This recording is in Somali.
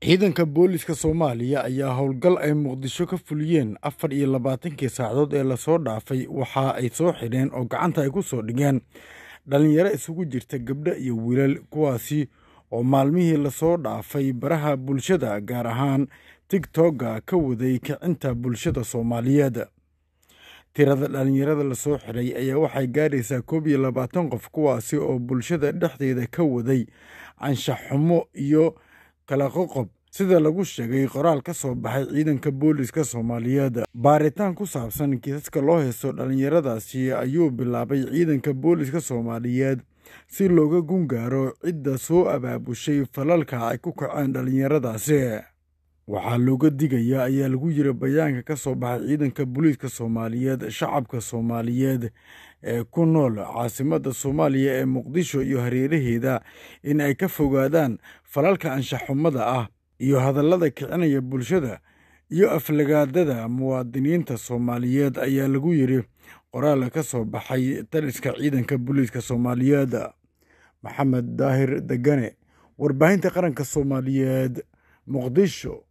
ciidanka booliska soomaaliya ayaa howlgal ay muqdisho ka fuliyeen afar iyo labaatankii saacadood ee lasoo dhaafay waxa ay soo xidheen oo gacanta ay ku soo dhigeen dhallinyaro isugu jirta gabdho iyo wiilal kuwaasi oo maalmihii lasoo dhaafay baraha bulshada gaar ahaan tigtogga ka waday kicinta bulshada soomaaliyeed tirada dhallinyarada lasoo xidhay ayaa waxay gaaraysaa koob iyo labaatan qof kuwaasi oo bulshada dhexdeeda ka waday anshax xumo iyo kala qoqob sida lagu sheegay qoraal ka soo baxay ciidanka booliska soomaaliyeed baaritaan ku saabsan kiisaska loo heeso dhallinyaradaasi ayuu bilaabay ciidanka booliska soomaaliyeed si looga gungaaro cidda soo abaabushay falalka ay ku kaceen dhallinyaradaasi waxaa looga digayaa ayaa lagu yiri bayaanka ka soo baxay ciidanka booliiska soomaaliyeed shacabka soomaaliyeed ee ku nool caasimada soomaaliya ee muqdisho iyo hareeraheeda in ay ka fogaadaan falalka anshaxumada ah iyo hadallada kicinaya bulshada iyo aflagaadada muwaadiniinta soomaaliyeed ayaa lagu yiri qoraal ka soo baxay taliska ciidanka booliiska soomaaliyeed maxamed daahir degane warbaahinta qaranka soomaaliyeed muqdisho